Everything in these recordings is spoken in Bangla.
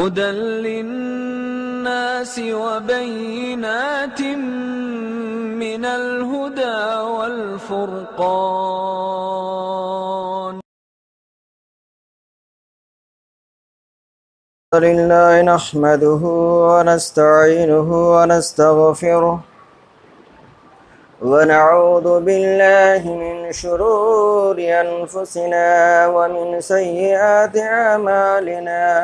هدى للناس وبينات من الهدى والفرقان الحمد لله نحمده ونستعينه ونستغفره ونعوذ بالله من شرور أنفسنا ومن سيئات أعمالنا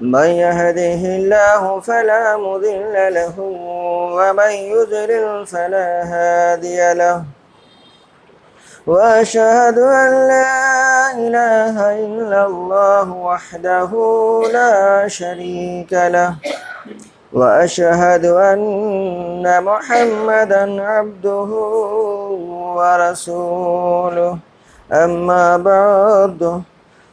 من يهده الله فلا مذل له ومن يذلل فلا هادي له واشهد ان لا اله الا الله وحده لا شريك له واشهد ان محمدا عبده ورسوله اما بعد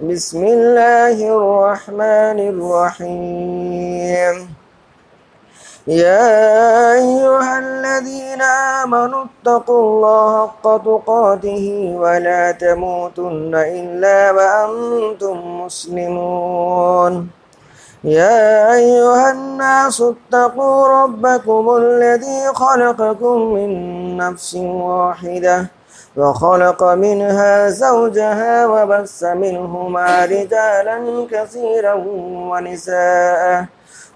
بسم الله الرحمن الرحيم يا أيها الذين آمنوا اتقوا الله حق تقاته ولا تموتن إلا وأنتم مسلمون يا أيها الناس اتقوا ربكم الذي خلقكم من نفس واحده وخلق منها زوجها وبث منهما رجالا كثيرا ونساء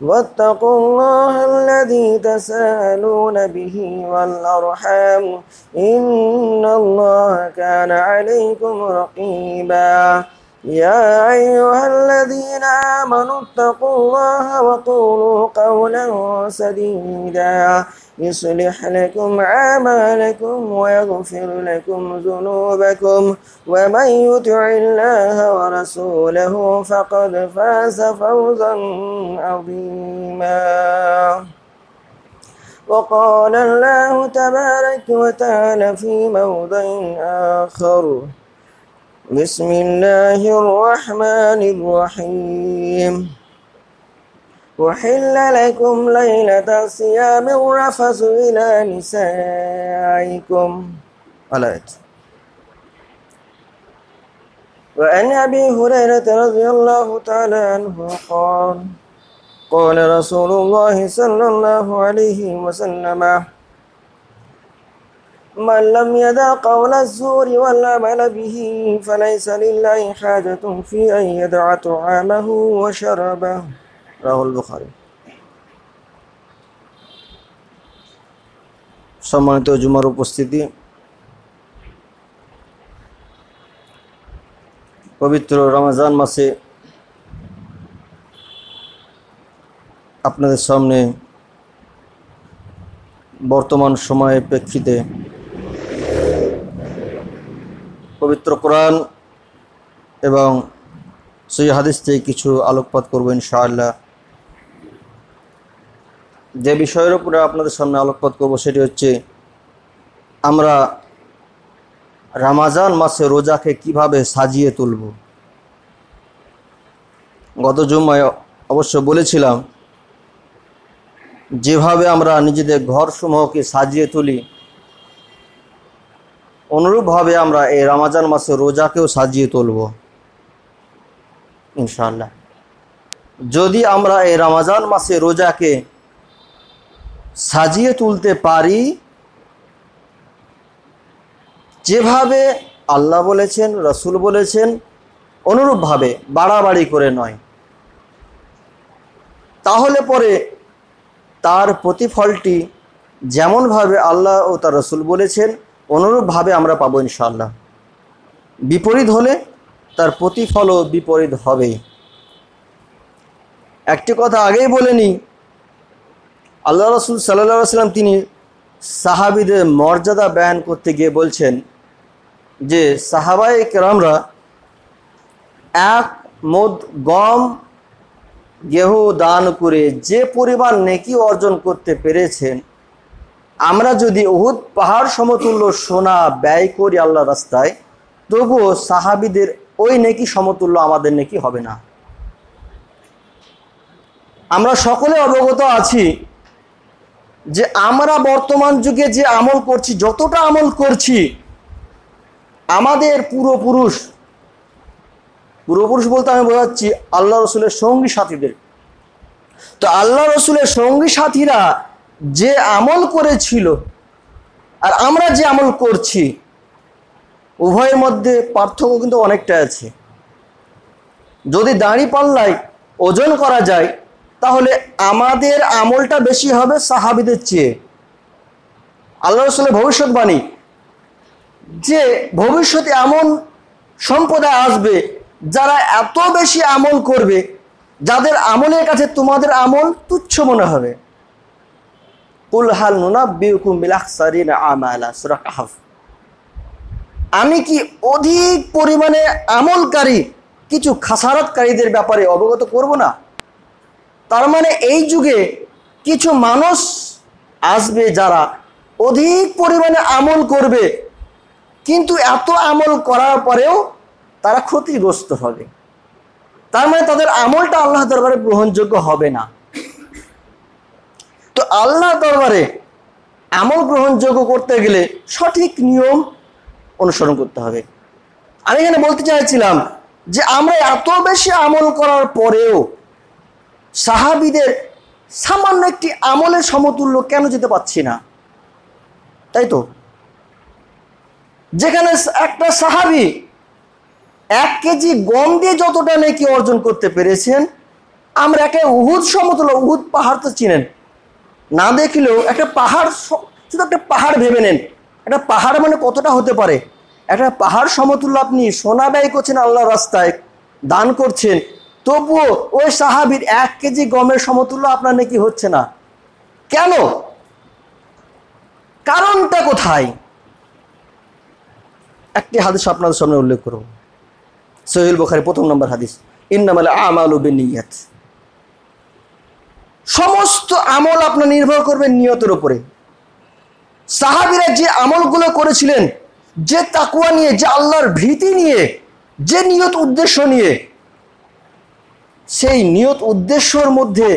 واتقوا الله الذي تساءلون به والأرحام إن الله كان عليكم رقيباً يا أيها الذين آمنوا اتقوا الله وقولوا قولا سديدا يصلح لكم أعمالكم ويغفر لكم ذنوبكم ومن يطع الله ورسوله فقد فاز فوزا عظيما وقال الله تبارك وتعالى في موضع آخر بسم الله الرحمن الرحيم أحل لكم ليلة الصيام الرفث إلى نسائكم ألات وعن أبي هريرة رضي الله تعالى عنه قال قال رسول الله صلى الله عليه وسلم من لم يدع قول الزور والعمل به فليس لله حاجة في أن يدع طعامه وشربه রাহ বুখারি সম্মানিত জুমার উপস্থিতি পবিত্র রমজান মাসে আপনাদের সামনে বর্তমান সময়ের প্রেক্ষিতে পবিত্র কোরআন এবং সেই হাদিস থেকে কিছু আলোকপাত করবো ইনশাআল্লাহ যে বিষয়ের উপরে আপনাদের সামনে আলোকপাত করব সেটি হচ্ছে আমরা রামাজান মাসে রোজাকে কিভাবে সাজিয়ে তুলব গত জুম্মায় অবশ্য বলেছিলাম যেভাবে আমরা নিজেদের ঘর সমূহকে সাজিয়ে তুলি অনুরূপভাবে আমরা এই রামাজান মাসে রোজাকেও সাজিয়ে তুলব ইনশাল্লাহ যদি আমরা এই রামাজান মাসে রোজাকে সাজিয়ে তুলতে পারি যেভাবে আল্লাহ বলেছেন রসুল বলেছেন অনুরূপভাবে বাড়াবাড়ি করে নয় তাহলে পরে তার প্রতিফলটি যেমনভাবে আল্লাহ ও তার রসুল বলেছেন অনুরূপভাবে আমরা পাবো ইনশাল্লাহ বিপরীত হলে তার প্রতিফলও বিপরীত হবে একটি কথা আগেই বলেনি আল্লাহ রসুল সাল্লাহ সাল্লাম তিনি সাহাবিদের মর্যাদা বয়ান করতে গিয়ে বলছেন যে সাহাবাই কেরামরা এক মদ গম গেহ দান করে যে পরিমাণ নেকি অর্জন করতে পেরেছেন আমরা যদি উহুদ পাহাড় সমতুল্য সোনা ব্যয় করি আল্লাহ রাস্তায় তবুও সাহাবিদের ওই নেকি সমতুল্য আমাদের নেকি হবে না আমরা সকলে অবগত আছি যে আমরা বর্তমান যুগে যে আমল করছি যতটা আমল করছি আমাদের পূর্বপুরুষ পূর্বপুরুষ বলতে আমি বোঝাচ্ছি আল্লাহ রসুলের সঙ্গী সাথীদের তো আল্লাহ রসুলের সঙ্গী সাথীরা যে আমল করেছিল আর আমরা যে আমল করছি উভয়ের মধ্যে পার্থক্য কিন্তু অনেকটা আছে যদি দাঁড়ি পাল্লায় ওজন করা যায় তাহলে আমাদের আমলটা বেশি হবে সাহাবিদের চেয়ে আল্লাহ রসুলের ভবিষ্যৎবাণী যে ভবিষ্যতে এমন সম্প্রদায় আসবে যারা এত বেশি আমল করবে যাদের আমলের কাছে তোমাদের আমল তুচ্ছ মনে হবে আমি কি অধিক পরিমাণে আমলকারী কিছু খাসারতকারীদের ব্যাপারে অবগত করব না তার মানে এই যুগে কিছু মানুষ আসবে যারা অধিক পরিমাণে আমল করবে কিন্তু এত আমল করার পরেও তারা ক্ষতিগ্রস্ত হবে তার মানে তাদের আমলটা আল্লাহ দরবারে গ্রহণযোগ্য হবে না তো আল্লাহ দরবারে আমল গ্রহণযোগ্য করতে গেলে সঠিক নিয়ম অনুসরণ করতে হবে আমি এখানে বলতে চাইছিলাম যে আমরা এত বেশি আমল করার পরেও সাহাবিদের সামান্য একটি আমলের সমতুল্য কেন যেতে পাচ্ছি না তাই তো যেখানে একটা সাহাবি এক কেজি গম দিয়ে যতটা নাকি অর্জন করতে পেরেছেন আমরা একে উহুদ সমতুল্য উহুদ পাহাড় তো চিনেন না দেখলেও একটা পাহাড় শুধু একটা পাহাড় ভেবে নেন একটা পাহাড় মানে কতটা হতে পারে একটা পাহাড় সমতুল্য আপনি সোনা ব্যয় করছেন আল্লাহর রাস্তায় দান করছেন তবুও ওই সাহাবির এক কেজি গমের সমতুল্য আপনার নাকি হচ্ছে না কেন কারণটা কোথায় একটি হাদিস আপনাদের সামনে উল্লেখ করব সহিল বোখারি প্রথম নম্বর হাদিস ইন্নামালে আমাল বিনিয়াত সমস্ত আমল আপনার নির্ভর করবে নিয়তের উপরে সাহাবিরা যে আমলগুলো করেছিলেন যে তাকুয়া নিয়ে যে আল্লাহর ভীতি নিয়ে যে নিয়ত উদ্দেশ্য নিয়ে সেই নিয়ত উদ্দেশ্যর মধ্যে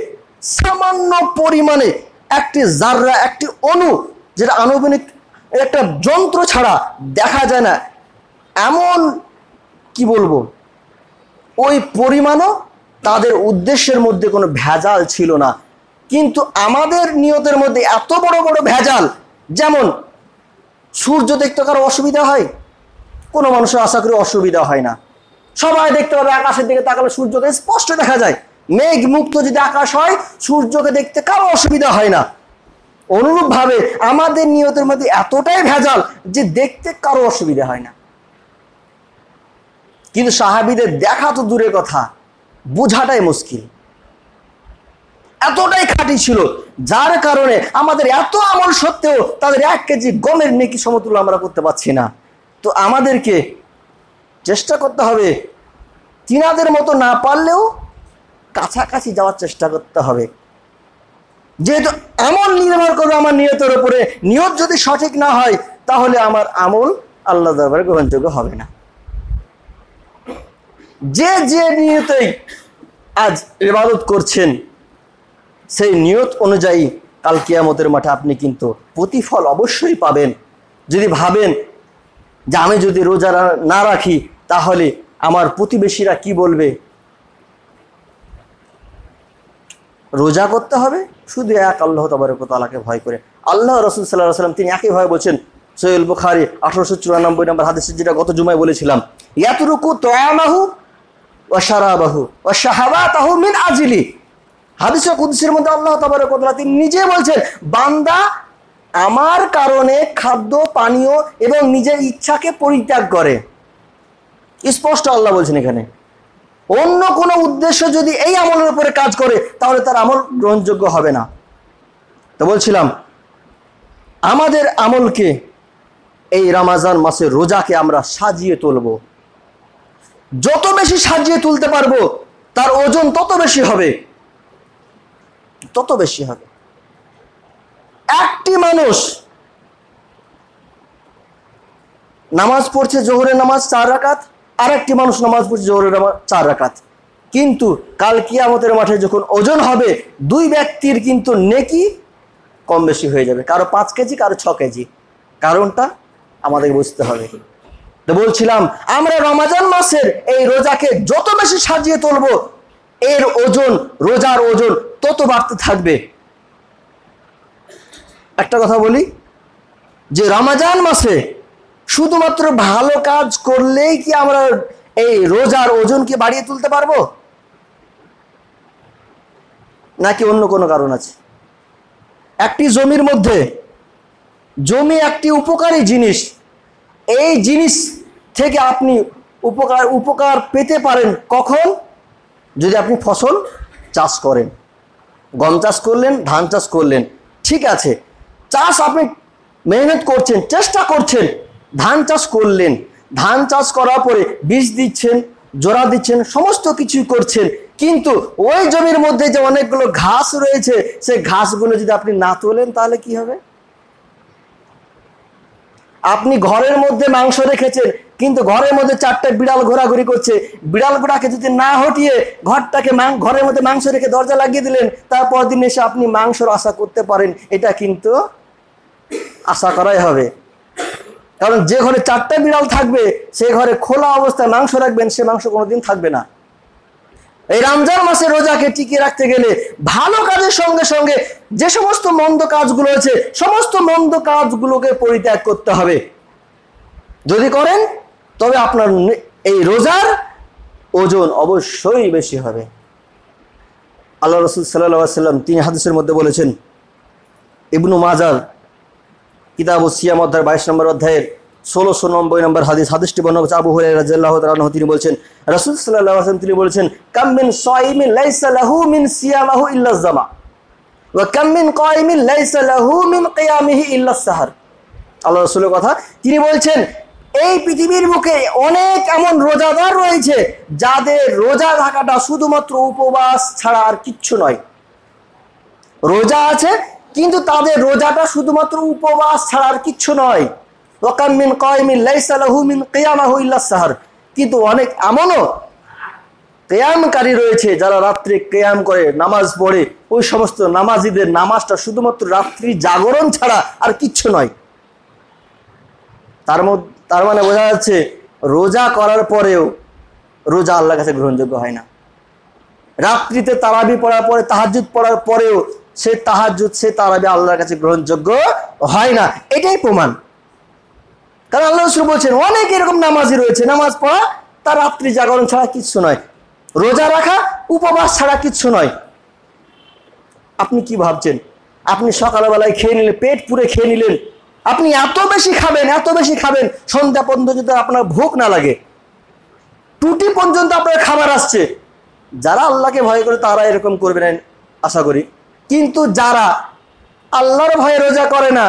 সামান্য পরিমাণে একটি জাররা একটি অনু যেটা আনুবনিক একটা যন্ত্র ছাড়া দেখা যায় না এমন কি বলবো ওই পরিমাণও তাদের উদ্দেশ্যের মধ্যে কোনো ভেজাল ছিল না কিন্তু আমাদের নিয়তের মধ্যে এত বড় বড় ভেজাল যেমন সূর্য দেখতে কারো অসুবিধা হয় কোনো মানুষের আশা করি অসুবিধা হয় না সবাই দেখতে পাবে আকাশের দিকে তাকালে সূর্যকে স্পষ্ট দেখা যায় মেঘ মুক্ত যদি আকাশ হয় সূর্যকে দেখতে কারো অসুবিধা হয় না অনুরূপভাবে আমাদের নিয়তের মধ্যে এতটাই ভেজাল যে দেখতে কারো অসুবিধা হয় না কিন্তু সাহাবিদের দেখা তো দূরে কথা বোঝাটাই মুশকিল এতটাই খাঁটি ছিল যার কারণে আমাদের এত আমল সত্ত্বেও তাদের এক কেজি গমের নেকি সমতুল্য আমরা করতে পারছি না তো আমাদেরকে চেষ্টা করতে হবে তিনাদের মতো না পারলেও কাছাকাছি যাওয়ার চেষ্টা করতে হবে যেহেতু আমল নির্ভর করবে আমার নিয়তের ওপরে নিয়ত যদি সঠিক না হয় তাহলে আমার আমল আল্লাহ দরবারে গ্রহণযোগ্য হবে না যে যে নিয়তে আজ ইবাদত করছেন সেই নিয়ত অনুযায়ী কাল কিয়ামতের মাঠে আপনি কিন্তু প্রতিফল অবশ্যই পাবেন যদি ভাবেন যে আমি যদি রোজা না রাখি তাহলে আমার প্রতিবেশীরা কি বলবে রোজা করতে হবে শুধু এক আল্লাহ তালাকে ভয় করে আল্লাহ রসুল সাল্লাহ সাল্লাম তিনি একই ভয় বলছেন সৈয়দ বুখারি আঠারোশো চুরানব্বই নম্বর হাদিসের যেটা গত জুমায় বলেছিলাম ইয়াতুরুকু তয়ামাহু ওয়াশারাবাহু ওয়াশাহাবাতাহু মিন আজলি হাদিসে কুদসির মধ্যে আল্লাহ তাবারকতলা তিনি নিজে বলছেন বান্দা আমার কারণে খাদ্য পানীয় এবং নিজের ইচ্ছাকে পরিত্যাগ করে স্পষ্ট আল্লাহ বলছেন এখানে অন্য কোনো উদ্দেশ্য যদি এই আমলের উপরে কাজ করে তাহলে তার আমল গ্রহণযোগ্য হবে না তো বলছিলাম আমাদের আমলকে এই রামাজান মাসে রোজাকে আমরা সাজিয়ে তুলবো যত বেশি সাজিয়ে তুলতে পারবো তার ওজন তত বেশি হবে তত বেশি হবে একটি মানুষ নামাজ পড়ছে জোহরের নামাজ চার রাকাত আর একটি মানুষ নামাজ পড়ছে জোহরের নামাজ চার রাকাত কিন্তু কাল কিয়ামতের মাঠে যখন ওজন হবে দুই ব্যক্তির কিন্তু নেকি কম বেশি হয়ে যাবে কারো পাঁচ কেজি কারো ছ কেজি কারণটা আমাদের বুঝতে হবে বলছিলাম আমরা রমাজান মাসের এই রোজাকে যত বেশি সাজিয়ে তুলব এর ওজন রোজার ওজন তত বাড়তে থাকবে একটা কথা বলি যে রমাজান মাসে শুধুমাত্র ভালো কাজ করলেই কি আমরা এই রোজার ওজনকে বাড়িয়ে তুলতে পারবো নাকি অন্য কোনো কারণ আছে একটি জমির মধ্যে জমি একটি উপকারী জিনিস এই জিনিস থেকে আপনি উপকার উপকার পেতে পারেন কখন যদি আপনি ফসল চাষ করেন গম চাষ করলেন ধান চাষ করলেন ঠিক আছে চাষ আপনি মেহনত করছেন চেষ্টা করছেন ধান চাষ করলেন ধান চাষ করার পরে বীজ দিচ্ছেন জোড়া দিচ্ছেন সমস্ত কিছুই করছেন কিন্তু ওই জমির মধ্যে যে অনেকগুলো ঘাস রয়েছে সেই ঘাসগুলো যদি আপনি না তোলেন তাহলে কি হবে আপনি ঘরের মধ্যে মাংস রেখেছেন কিন্তু ঘরের মধ্যে চারটা বিড়াল ঘোরাঘুরি করছে বিড়াল ঘোড়াকে যদি না হটিয়ে ঘরটাকে ঘরের মধ্যে মাংস রেখে দরজা লাগিয়ে দিলেন তারপর দিন এসে আপনি মাংসর আশা করতে পারেন এটা কিন্তু আশা করাই হবে কারণ যে ঘরে চারটা বিড়াল থাকবে সে ঘরে খোলা অবস্থায় মাংস রাখবেন সে মাংস কোনোদিন থাকবে না এই রমজান মাসে রোজাকে টিকিয়ে রাখতে গেলে ভালো কাজের সঙ্গে সঙ্গে যে সমস্ত মন্দ কাজগুলো আছে সমস্ত মন্দ কাজগুলোকে পরিত্যাগ করতে হবে যদি করেন তবে আপনার এই রোজার ওজন অবশ্যই বেশি হবে আল্লাহ রসুল সাল্লা সাল্লাম তিনি হাদিসের মধ্যে বলেছেন ইবনু মাজার কিতাব ও সিয়াম অধ্যায়ের বাইশ নম্বর অধ্যায়ের ষোলোশো নব্বই নম্বর হাদিস হাদিসটি বর্ণনা করছে আবু হুরাইরা রাদিয়াল্লাহু তাআলা তিনি বলছেন রাসূল সাল্লাল্লাহু আলাইহি তিনি বলছেন কাম মিন সাইমিন লাইসা লাহু মিন সিয়ামাহু ইল্লা যামা ওয়া কাম মিন কাইমিন লাইসা লাহু মিন কিয়ামিহি ইল্লাস সাহার আল্লাহ রাসূলের কথা তিনি বলছেন এই পৃথিবীর মুখে অনেক এমন রোজাদার রয়েছে যাদের রোজা থাকাটা শুধুমাত্র উপবাস ছাড়া আর কিচ্ছু নয় রোজা আছে কিন্তু তাদের রোজাটা শুধুমাত্র উপবাস ছাড়া আর কিচ্ছু নয় ওকাম মিন কয়মিন লাইসালাহু মিন কেয়ামাহু ইল্লা সাহার কিন্তু অনেক এমনও কেয়ামকারী রয়েছে যারা রাত্রে কেয়াম করে নামাজ পড়ে ওই সমস্ত নামাজিদের নামাজটা শুধুমাত্র রাত্রি জাগরণ ছাড়া আর কিচ্ছু নয় তার মধ্যে তার মানে বোঝা যাচ্ছে রোজা করার পরেও রোজা আল্লাহর কাছে গ্রহণযোগ্য হয় না রাত্রিতে তারাবি পড়ার পরে তাহাজুদ পড়ার পরেও সে তাহাজুদ সে তারাবি আল্লাহর কাছে গ্রহণযোগ্য হয় না এটাই প্রমাণ কারণ আল্লাহ রসুল বলছেন অনেক এরকম নামাজি রয়েছে নামাজ পড়া তার রাত্রি জাগরণ ছাড়া কিচ্ছু নয় রোজা রাখা উপবাস ছাড়া কিচ্ছু নয় আপনি কি ভাবছেন আপনি সকালবেলায় খেয়ে নিলেন পেট পুরে খেয়ে নিলেন আপনি এত বেশি খাবেন এত বেশি খাবেন সন্ধ্যা পর্যন্ত যদি আপনার ভোগ না লাগে টুটি পর্যন্ত আপনার খাবার আসছে যারা আল্লাহকে ভয় করে তারা এরকম করবে না আশা করি কিন্তু যারা আল্লাহর ভয়ে রোজা করে না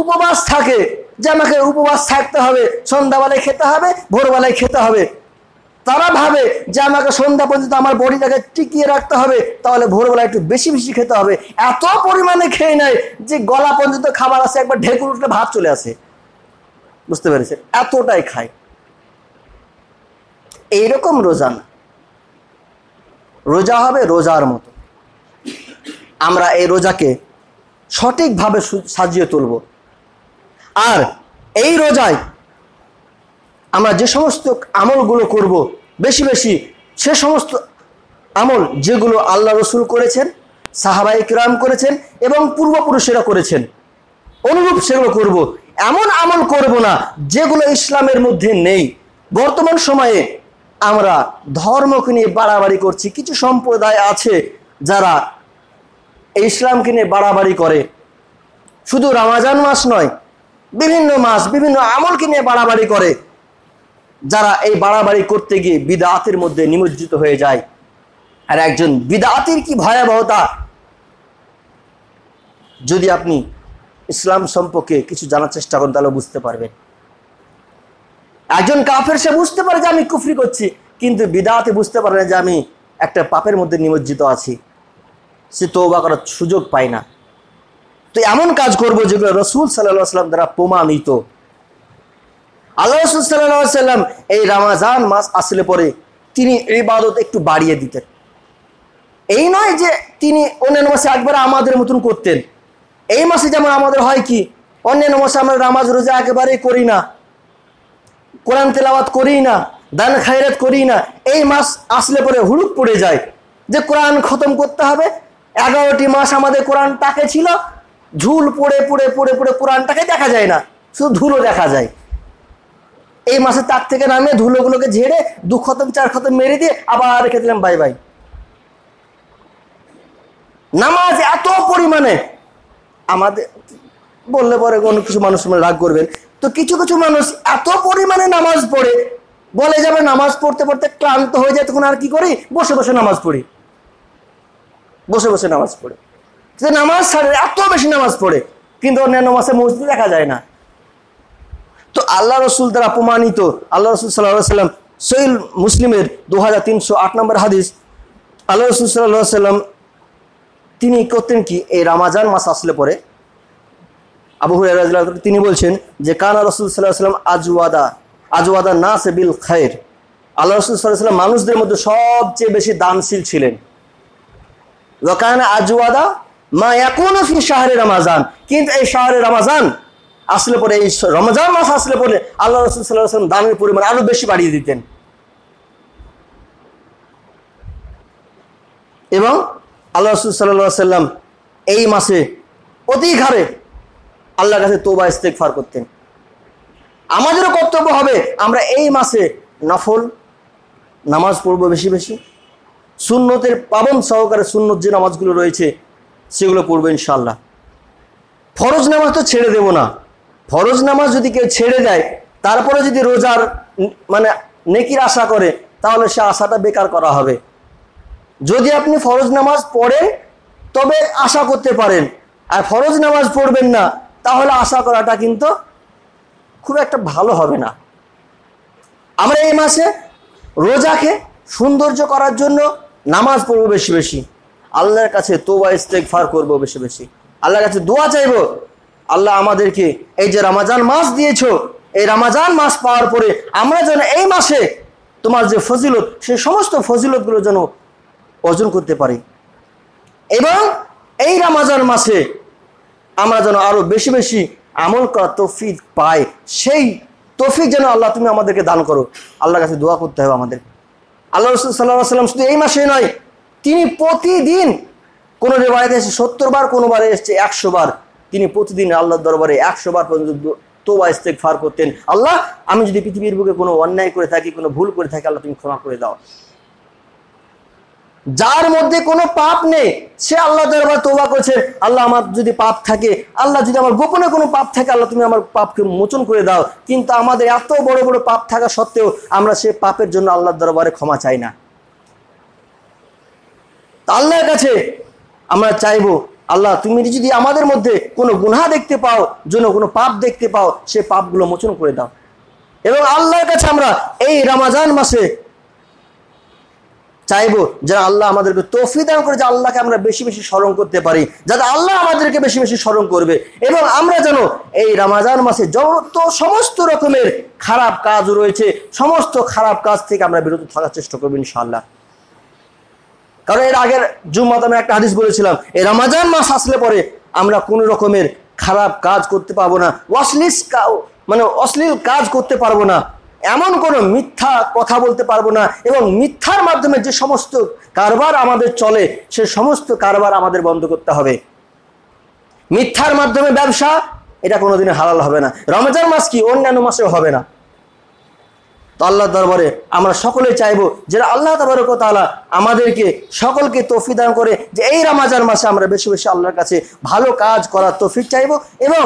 উপবাস থাকে যে আমাকে উপবাস থাকতে হবে সন্ধ্যাবেলায় খেতে হবে ভোরবেলায় খেতে হবে তারা ভাবে যে আমাকে সন্ধ্যা পর্যন্ত আমার বডিটাকে টিকিয়ে রাখতে হবে তাহলে ভোরবেলা একটু বেশি বেশি খেতে হবে এত পরিমাণে খেয়ে নেয় যে গলা পর্যন্ত খাবার আসে একবার ঢেকুর উঠলে ভাত চলে আসে বুঝতে পেরেছে এতটাই খায় এইরকম রোজা না রোজা হবে রোজার মতো আমরা এই রোজাকে সঠিকভাবে সাজিয়ে তুলব আর এই রোজায় আমরা যে সমস্ত আমলগুলো করব বেশি বেশি সে সমস্ত আমল যেগুলো আল্লাহ রসুল করেছেন সাহাবাই কিরাম করেছেন এবং পূর্বপুরুষেরা করেছেন অনুরূপ সেগুলো করব। এমন আমল করব না যেগুলো ইসলামের মধ্যে নেই বর্তমান সময়ে আমরা ধর্মকে নিয়ে বাড়াবাড়ি করছি কিছু সম্প্রদায় আছে যারা ইসলামকে নিয়ে বাড়াবাড়ি করে শুধু রামাজান মাস নয় বিভিন্ন মাস বিভিন্ন আমলকে নিয়ে বাড়াবাড়ি করে যারা এই বাড়াবাড়ি করতে গিয়ে বিদাতের মধ্যে নিমজ্জিত হয়ে যায় আর একজন বিদাতির কি ভয়াবহতা যদি আপনি ইসলাম সম্পর্কে কিছু জানার চেষ্টা করেন তাহলে বুঝতে পারবেন একজন কাফের সে বুঝতে পারে যে আমি কুফরি করছি কিন্তু বিদাতে বুঝতে পারে না যে আমি একটা পাপের মধ্যে নিমজ্জিত আছি সে তৌবা করার সুযোগ পায় না তো এমন কাজ করব যেগুলো রসুল সাল্লাম দ্বারা প্রমাণিত আল্লাহ রসুল সাল্লাম এই রামাজান মাস আসলে পরে তিনি এই বাদত একটু বাড়িয়ে দিতেন এই নয় যে তিনি অন্যান্য মাসে একবার আমাদের মতন করতেন এই মাসে যেমন আমাদের হয় কি অন্যান্য মাসে আমরা রামাজ রোজা একেবারেই করি না কোরআন তেলাওয়াত করি না দান খায়রাত করি না এই মাস আসলে পরে হুড়ুক পড়ে যায় যে কোরআন খতম করতে হবে এগারোটি মাস আমাদের কোরআন তাকে ছিল ঝুল পড়ে পড়ে পড়ে পড়ে কোরআনটাকে দেখা যায় না শুধু ধুলো দেখা যায় এই মাসে তার থেকে নামে ধুলোগুলোকে ঝেড়ে দু খতম চার খতম মেরে দিয়ে আবার রেখে দিলাম বাই বাই নামাজ এত পরিমাণে আমাদের বললে পরে কোনো কিছু মানুষ রাগ করবেন তো কিছু কিছু মানুষ এত পরিমাণে নামাজ পড়ে বলে যাবে নামাজ পড়তে পড়তে ক্লান্ত হয়ে যায় তখন আর কি করি বসে বসে নামাজ পড়ি বসে বসে নামাজ পড়ে যে নামাজ ছাড়ে এত বেশি নামাজ পড়ে কিন্তু অন্যান্য মাসে মসজিদ দেখা যায় না তো আল্লাহ রসুল দ্বারা অপমানিত আল্লাহ রসুল সাল্লাহ সাল্লাম সৈল মুসলিমের দু হাজার তিনশো আট নম্বর হাদিস আল্লাহ রসুল সাল্লাহ সাল্লাম তিনি করতেন কি এই রামাজান মাস আসলে পরে আবু হুরাইরা তিনি বলছেন যে কানা রসুল সাল্লাহ সাল্লাম আজওয়াদা আজওয়াদা না বিল খায়ের আল্লাহ রসুল সাল্লাহ সাল্লাম মানুষদের মধ্যে সবচেয়ে বেশি দানশীল ছিলেন কানা আজওয়াদা মা এখনো ফি শাহরে রামাজান কিন্তু এই শাহরে রামাজান আসলে পরে এই রমজান মাস আসলে পরে আল্লাহ রসুল সাল্লাহ আসলাম পরিমাণ আরো বেশি বাড়িয়ে দিতেন এবং আল্লাহ রসুল সাল্লাহ সাল্লাম এই মাসে অতি ঘাড়ে আল্লাহর কাছে তোবা ফার করতেন আমাদেরও কর্তব্য হবে আমরা এই মাসে নফল নামাজ পড়ব বেশি বেশি সুন্নতের পাবন সহকারে সুন্নত যে নামাজগুলো রয়েছে সেগুলো পড়বো ইনশাল্লাহ ফরজ নামাজ তো ছেড়ে দেব না ফরজ নামাজ যদি কেউ ছেড়ে দেয় তারপরে যদি রোজার মানে নেকির আশা করে তাহলে সে আশাটা বেকার করা হবে যদি আপনি ফরজ নামাজ পড়েন তবে আশা করতে পারেন আর ফরজ নামাজ পড়বেন না তাহলে আশা করাটা কিন্তু খুব একটা ভালো হবে না আমরা এই মাসে রোজাকে সৌন্দর্য করার জন্য নামাজ পড়ব বেশি বেশি আল্লাহর কাছে তোবা ফার করবো বেশি বেশি আল্লাহর কাছে দোয়া চাইব আল্লাহ আমাদেরকে এই যে রামাজান মাস দিয়েছো এই রামাজান মাস পাওয়ার পরে আমরা যেন এই মাসে তোমার যে ফজিলত সে সমস্ত ফজিলতগুলো যেন অর্জন করতে পারি এবং এই রামাজান মাসে আমরা যেন আরও বেশি বেশি আমল করা তৌফিক পাই সেই তফিক যেন আল্লাহ তুমি আমাদেরকে দান করো আল্লাহর কাছে দোয়া করতে হবে আমাদের আল্লাহ রসুল সাল্লাহ সাল্লাম শুধু এই মাসে নয় তিনি প্রতিদিন কোন বাড়িতে এসে সত্তর বার কোনো বারে এসছে একশো বার তিনি প্রতিদিন আল্লাহর দরবারে একশো বার পর্যন্ত তোবা ইস্তেক ফার করতেন আল্লাহ আমি যদি পৃথিবীর বুকে কোনো অন্যায় করে থাকি কোনো ভুল করে থাকি আল্লাহ তুমি ক্ষমা করে দাও যার মধ্যে কোনো পাপ নেই সে আল্লাহ দরবার তোবা করছে আল্লাহ আমার যদি পাপ থাকে আল্লাহ যদি আমার গোপনে কোনো পাপ থাকে আল্লাহ তুমি আমার পাপকে মোচন করে দাও কিন্তু আমাদের এত বড় বড় পাপ থাকা সত্ত্বেও আমরা সে পাপের জন্য আল্লাহর দরবারে ক্ষমা চাই না আল্লাহর কাছে আমরা চাইবো আল্লাহ তুমি যদি আমাদের মধ্যে কোনো গুনহা দেখতে পাও জন্য কোনো পাপ দেখতে পাও সে পাপগুলো মোচন করে দাও এবং আল্লাহর কাছে আমরা এই রামাজান মাসে চাইবো যারা আল্লাহ আমাদেরকে তৌফি দান করে যে আল্লাহকে আমরা বেশি বেশি স্মরণ করতে পারি যাতে আল্লাহ আমাদেরকে বেশি বেশি স্মরণ করবে এবং আমরা যেন এই রামাজান মাসে যত সমস্ত রকমের খারাপ কাজ রয়েছে সমস্ত খারাপ কাজ থেকে আমরা বিরত থাকার চেষ্টা করবো ইনশাআল্লাহ কারণ এর আগের জুম্মাতে আমি একটা হাদিস বলেছিলাম এই রামাজান মাস আসলে পরে আমরা কোনো রকমের খারাপ কাজ করতে পারবো না অশ্লীল মানে অশ্লীল কাজ করতে পারবো না এমন কোনো মিথ্যা কথা বলতে পারবো না এবং মিথ্যার মাধ্যমে যে সমস্ত কারবার আমাদের চলে সে সমস্ত কারবার আমাদের বন্ধ করতে হবে মিথ্যার মাধ্যমে ব্যবসা এটা কোনোদিন হালাল হবে না রমজান মাস কি অন্যান্য মাসেও হবে না তো আল্লাহ দরবারে আমরা সকলে চাইবো যারা আল্লাহ তবরক তালা আমাদেরকে সকলকে তফি দান করে যে এই রামাজার মাসে আমরা বেশি বেশি আল্লাহর কাছে ভালো কাজ করার তফিক চাইব এবং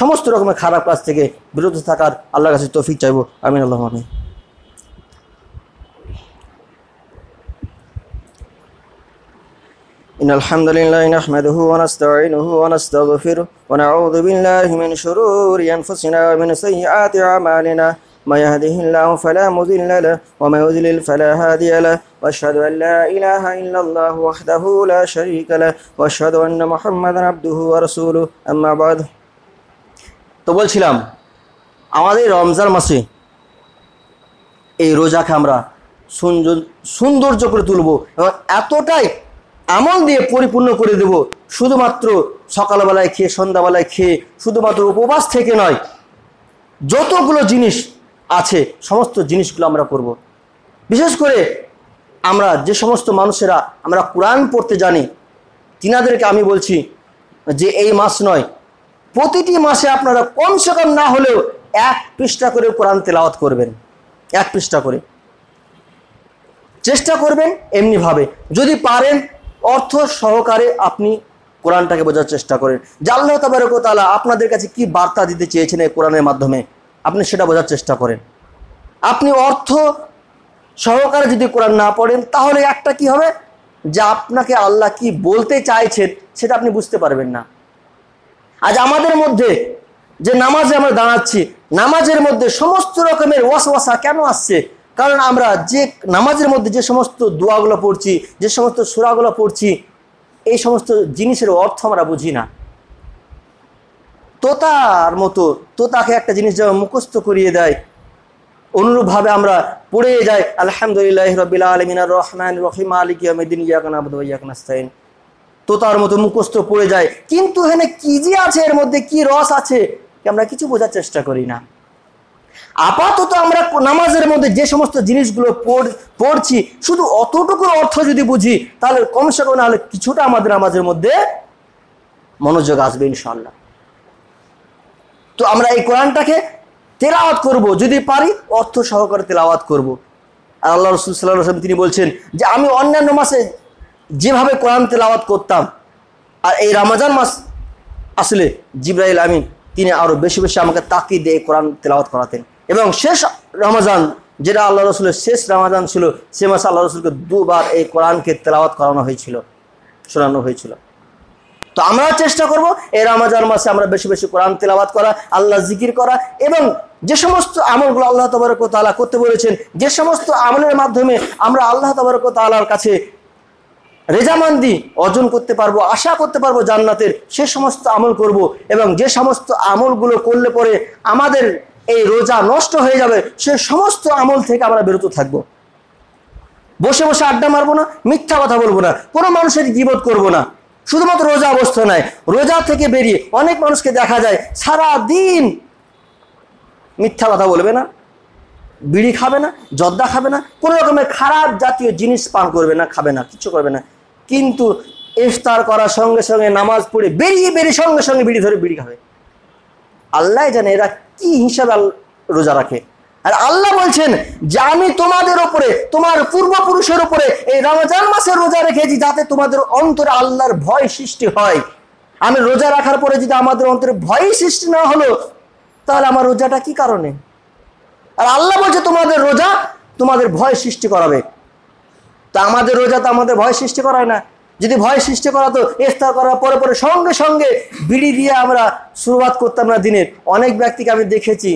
সমস্ত রকমের খারাপ কাজ থেকে বিরত থাকার আল্লাহর কাছে তফিক চাইব আমিন আল্লাহ আমিন إن الحمد لله نحمده ونستعينه ونستغفره ونعوذ بالله من شرور أنفسنا ومن سيئات عمالنا ما يهده الله فلا مذل له وما يذلل فلا هادي له واشهد ان لا اله الا الله وحده لا شريك له واشهد ان محمدا عبده ورسوله اما بعد তো বলছিলাম আমাদের রমজান মাসে এই রোজাকে আমরা সৌন্দর্য করে তুলব এবং এতটাই আমল দিয়ে পরিপূর্ণ করে দেব শুধুমাত্র সকালবেলায় খেয়ে সন্ধ্যাবেলায় খেয়ে শুধুমাত্র উপবাস থেকে নয় যতগুলো জিনিস আছে সমস্ত জিনিসগুলো আমরা করব। বিশেষ করে আমরা যে সমস্ত মানুষেরা আমরা কোরআন পড়তে জানি তিনাদেরকে আমি বলছি যে এই মাস নয় প্রতিটি মাসে আপনারা কমসে কম না হলেও এক পৃষ্ঠা করে কোরআন তেলাওয়াত করবেন এক পৃষ্ঠা করে চেষ্টা করবেন এমনিভাবে যদি পারেন অর্থ সহকারে আপনি কোরআনটাকে বোঝার চেষ্টা করেন জাল্লাহ তাবারকতালা আপনাদের কাছে কি বার্তা দিতে চেয়েছেন এই কোরআনের মাধ্যমে আপনি সেটা বোঝার চেষ্টা করেন আপনি অর্থ সহকারে যদি কোরআন না পড়েন তাহলে একটা কি হবে যে আপনাকে আল্লাহ কি বলতে চাইছেন সেটা আপনি বুঝতে পারবেন না আজ আমাদের মধ্যে যে নামাজে আমরা দাঁড়াচ্ছি নামাজের মধ্যে সমস্ত রকমের ওয়াসওয়াসা কেন আসছে কারণ আমরা যে নামাজের মধ্যে যে সমস্ত দোয়াগুলো পড়ছি যে সমস্ত সুরাগুলো পড়ছি এই সমস্ত জিনিসের অর্থ আমরা বুঝি না তোতার মতো তোতাকে একটা জিনিস যেমন মুখস্থ করিয়ে দেয় অনুরূপভাবে আমরা পড়ে যাই আলহামদুলিল্লাহ রবিল্লা আলমিনা রহমান রহিম আলিক তোতার মতো মুখস্থ পড়ে যায় কিন্তু এখানে কি যে আছে এর মধ্যে কি রস আছে আমরা কিছু বোঝার চেষ্টা করি না আপাতত আমরা নামাজের মধ্যে যে সমস্ত জিনিসগুলো পড়ছি শুধু অতটুকুর অর্থ যদি বুঝি তাহলে কমসে কম নাহলে কিছুটা আমাদের নামাজের মধ্যে মনোযোগ আসবে ইনশাল্লাহ তো আমরা এই কোরআনটাকে তেলাওয়াত করব যদি পারি অর্থ সহকারে তেলাওয়াত করব। আর আল্লাহ রসুল সাল্লাহ রসলাম তিনি বলছেন যে আমি অন্যান্য মাসে যেভাবে কোরআন তেলাওয়াত করতাম আর এই রামাজান মাস আসলে জিব্রাহল আমিন তিনি আরও বেশি বেশি আমাকে তাকিয়ে দিয়ে কোরআন তেলাওয়াত করাতেন এবং শেষ রামাজান যেটা আল্লাহ রসুলের শেষ রামাজান ছিল সে মাসে আল্লাহ রসুলকে দুবার এই কোরআনকে তেলাওয়াত করানো হয়েছিল শোনানো হয়েছিল তো আমরা চেষ্টা করব এই রমাজান মাসে আমরা বেশি বেশি কোরআন তেলাবাদ করা আল্লাহ জিকির করা এবং যে সমস্ত আমলগুলো আল্লাহ তালা করতে বলেছেন যে সমস্ত আমলের মাধ্যমে আমরা আল্লাহ তালার কাছে রেজামান্দি অর্জন করতে পারবো আশা করতে পারবো জান্নাতের সে সমস্ত আমল করব এবং যে সমস্ত আমলগুলো করলে পরে আমাদের এই রোজা নষ্ট হয়ে যাবে সে সমস্ত আমল থেকে আমরা বিরত থাকবো বসে বসে আড্ডা মারবো না মিথ্যা কথা বলবো না কোনো মানুষের জীবত করব না শুধুমাত্র রোজা অবস্থা নয় রোজা থেকে বেরিয়ে অনেক মানুষকে দেখা যায় সারা দিন মিথ্যা কথা বলবে না বিড়ি খাবে না জর্দা খাবে না কোনো রকমের খারাপ জাতীয় জিনিস পান করবে না খাবে না কিছু করবে না কিন্তু ইফতার করার সঙ্গে সঙ্গে নামাজ পড়ে বেরিয়ে বেরিয়ে সঙ্গে সঙ্গে বিড়ি ধরে বিড়ি খাবে আল্লাহ জানে এরা কি হিসাবে রোজা রাখে আর আল্লাহ বলছেন যে আমি তোমাদের ওপরে তোমার পূর্বপুরুষের ওপরে এই রমজান মাসের রোজা রেখেছি যাতে তোমাদের অন্তরে আল্লাহর ভয় সৃষ্টি হয় আমি রোজা রাখার পরে যদি আমাদের অন্তরে ভয় সৃষ্টি না হলো তাহলে আমার রোজাটা কি কারণে আর আল্লাহ বলছে তোমাদের রোজা তোমাদের ভয় সৃষ্টি করাবে তা আমাদের রোজা তো আমাদের ভয় সৃষ্টি করায় না যদি ভয় সৃষ্টি করা তো ইফতার করার পরে পরে সঙ্গে সঙ্গে বিড়ি দিয়ে আমরা শুরুয়াত করতাম না দিনের অনেক ব্যক্তিকে আমি দেখেছি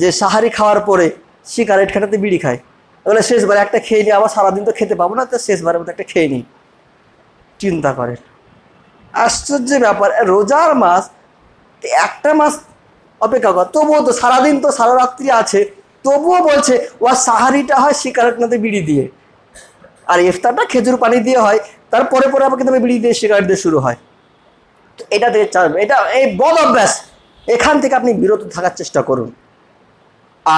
যে সাহারি খাওয়ার পরে সিগারেট খেটাতে বিড়ি খায় তাহলে শেষবার একটা খেয়ে নিই আবার সারাদিন তো খেতে পাবো না তো শেষবারের মধ্যে একটা খেয়ে নিই চিন্তা করে আশ্চর্য ব্যাপার রোজার মাস একটা মাস অপেক্ষা কর তবুও তো সারাদিন তো সারা রাত্রি আছে তবুও বলছে ও সাহারিটা হয় সিগারেট নাতে বিড়ি দিয়ে আর ইফতারটা খেজুর পানি দিয়ে হয় তারপরে পরে আবার কিন্তু বিড়ি দিয়ে সিগারেট দিয়ে শুরু হয় তো এটা থেকে এটা এই বল অভ্যাস এখান থেকে আপনি বিরত থাকার চেষ্টা করুন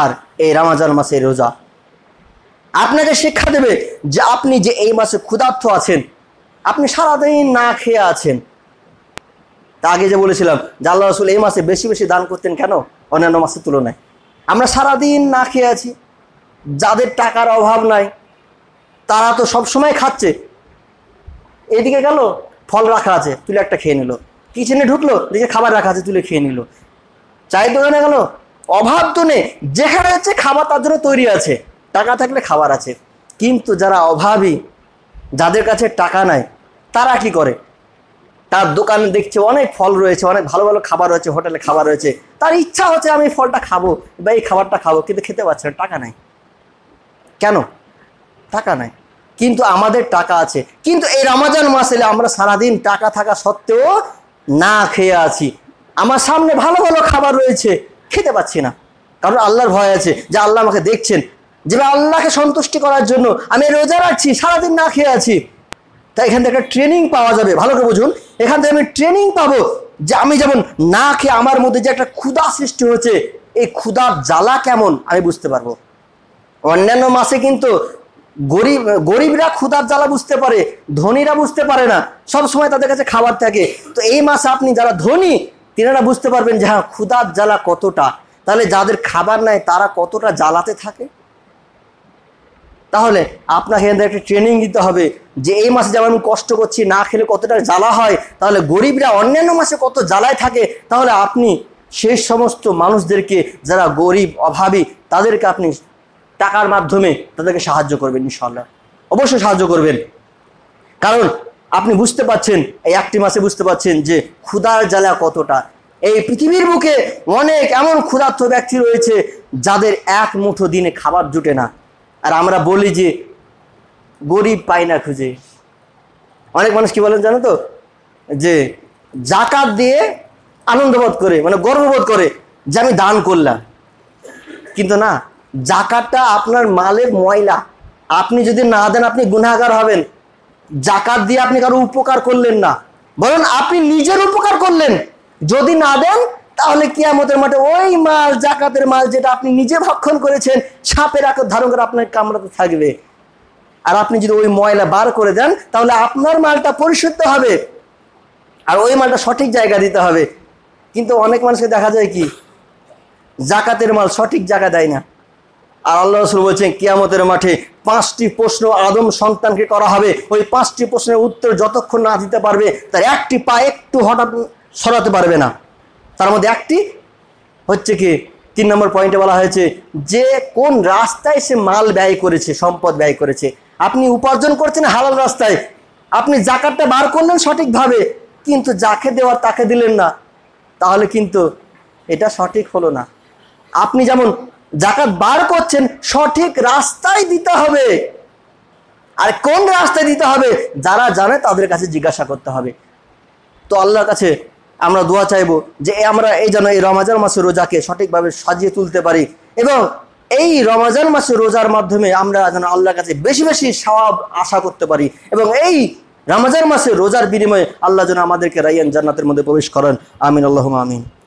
আর এই রামাজান মাসের রোজা আপনাকে শিক্ষা দেবে যে আপনি যে এই মাসে ক্ষুধার্থ আছেন আপনি সারাদিন না খেয়ে আছেন তা আগে যে বলেছিলাম যে আল্লাহ রসুল এই মাসে বেশি বেশি দান করতেন কেন অন্যান্য মাসের তুলনায় আমরা সারাদিন না খেয়ে আছি যাদের টাকার অভাব নাই তারা তো সব সময় খাচ্ছে এদিকে গেল ফল রাখা আছে তুলে একটা খেয়ে নিল কিচেনে ঢুকলো দেখে খাবার রাখা আছে তুলে খেয়ে নিল চায়ের দোকানে গেলো অভাব তো নেই যেখানে আছে খাবার তার জন্য তৈরি আছে টাকা থাকলে খাবার আছে কিন্তু যারা অভাবী যাদের কাছে টাকা নাই তারা কি করে তার দোকানে দেখছে অনেক ফল রয়েছে অনেক ভালো ভালো খাবার রয়েছে হোটেলে খাবার রয়েছে তার ইচ্ছা হচ্ছে আমি ফলটা খাবো বা এই খাবারটা খাবো কিন্তু খেতে পারছে না টাকা নাই কেন টাকা নাই কিন্তু আমাদের টাকা আছে কিন্তু এই রামাজান মাস এলে আমরা সারাদিন টাকা থাকা সত্ত্বেও না খেয়ে আছি আমার সামনে ভালো ভালো খাবার রয়েছে খেতে পাচ্ছি না কারণ আল্লাহর ভয় আছে যে আল্লাহ আমাকে দেখছেন যে আল্লাহকে সন্তুষ্টি করার জন্য আমি রোজা রাখছি সারাদিন না খেয়ে আছি তাই এখান থেকে একটা ট্রেনিং পাওয়া যাবে ভালো করে বুঝুন এখান থেকে আমি ট্রেনিং পাবো যে আমি যেমন না খেয়ে আমার মধ্যে যে একটা ক্ষুধা সৃষ্টি হয়েছে এই ক্ষুধার জ্বালা কেমন আমি বুঝতে পারবো অন্যান্য মাসে কিন্তু গরিব গরিবরা ক্ষুধার জ্বালা বুঝতে পারে ধনীরা বুঝতে পারে না সব সময় তাদের কাছে খাবার থাকে তো এই মাসে আপনি যারা ধনী তিনারা বুঝতে পারবেন যে হ্যাঁ ক্ষুদার জ্বালা কতটা তাহলে যাদের খাবার নাই তারা কতটা জ্বালাতে থাকে তাহলে আপনাকে এদের একটা ট্রেনিং দিতে হবে যে এই মাসে যেমন আমি কষ্ট করছি না খেলে কতটা জ্বালা হয় তাহলে গরিবরা অন্যান্য মাসে কত জ্বালায় থাকে তাহলে আপনি সেই সমস্ত মানুষদেরকে যারা গরিব অভাবী তাদেরকে আপনি টাকার মাধ্যমে তাদেরকে সাহায্য করবেন ইনশাল্লাহ অবশ্যই সাহায্য করবেন কারণ আপনি বুঝতে পাচ্ছেন এই একটি মাসে বুঝতে পাচ্ছেন যে ক্ষুধার জ্বালা কতটা এই পৃথিবীর বুকে অনেক এমন ক্ষুধার্থ ব্যক্তি রয়েছে যাদের এক মুঠো দিনে খাবার জুটে না আর আমরা বলি যে গরিব পাই না খুঁজে অনেক মানুষ কি বলেন জানো তো যে জাকাত দিয়ে আনন্দবোধ করে মানে গর্ববোধ করে যে আমি দান করলাম কিন্তু না জাকাতটা আপনার মালের ময়লা আপনি যদি না দেন আপনি গুণাগার হবেন জাকাত দিয়ে আপনি কারো উপকার করলেন না বলেন আপনি নিজের উপকার করলেন যদি না দেন তাহলে আমাদের মাঠে ওই মাল জাকাতের মাল যেটা আপনি নিজে ভক্ষণ করেছেন সাপের আকার ধারণ করে আপনার কামড়াতে থাকবে আর আপনি যদি ওই ময়লা বার করে দেন তাহলে আপনার মালটা পরিশুদ্ধ হবে আর ওই মালটা সঠিক জায়গা দিতে হবে কিন্তু অনেক মানুষকে দেখা যায় কি জাকাতের মাল সঠিক জায়গা দেয় না আর আল্লাহ রসুল বলছেন কিয়ামতের মাঠে পাঁচটি প্রশ্ন আদম সন্তানকে করা হবে ওই পাঁচটি প্রশ্নের উত্তর যতক্ষণ না দিতে পারবে তার একটি পা একটু হঠাৎ সরাতে পারবে না তার মধ্যে একটি হচ্ছে কি তিন নম্বর পয়েন্টে বলা হয়েছে যে কোন রাস্তায় সে মাল ব্যয় করেছে সম্পদ ব্যয় করেছে আপনি উপার্জন করছেন হালাল রাস্তায় আপনি জাকাতটা বার করলেন সঠিকভাবে কিন্তু যাকে দেওয়ার তাকে দিলেন না তাহলে কিন্তু এটা সঠিক হলো না আপনি যেমন জাকাত বার করছেন সঠিক রাস্তায় দিতে হবে আর কোন রাস্তায় দিতে হবে যারা জানে তাদের কাছে জিজ্ঞাসা করতে হবে তো আল্লাহর কাছে আমরা দোয়া চাইব যে আমরা এই যেন এই রমাজান মাসে রোজাকে সঠিকভাবে সাজিয়ে তুলতে পারি এবং এই রমাজান মাসে রোজার মাধ্যমে আমরা যেন আল্লাহর কাছে বেশি বেশি স্বভাব আশা করতে পারি এবং এই রমাজান মাসে রোজার বিনিময়ে আল্লাহ যেন আমাদেরকে রাইয়ান জান্নাতের মধ্যে প্রবেশ করেন আমিন আল্লাহ আমিন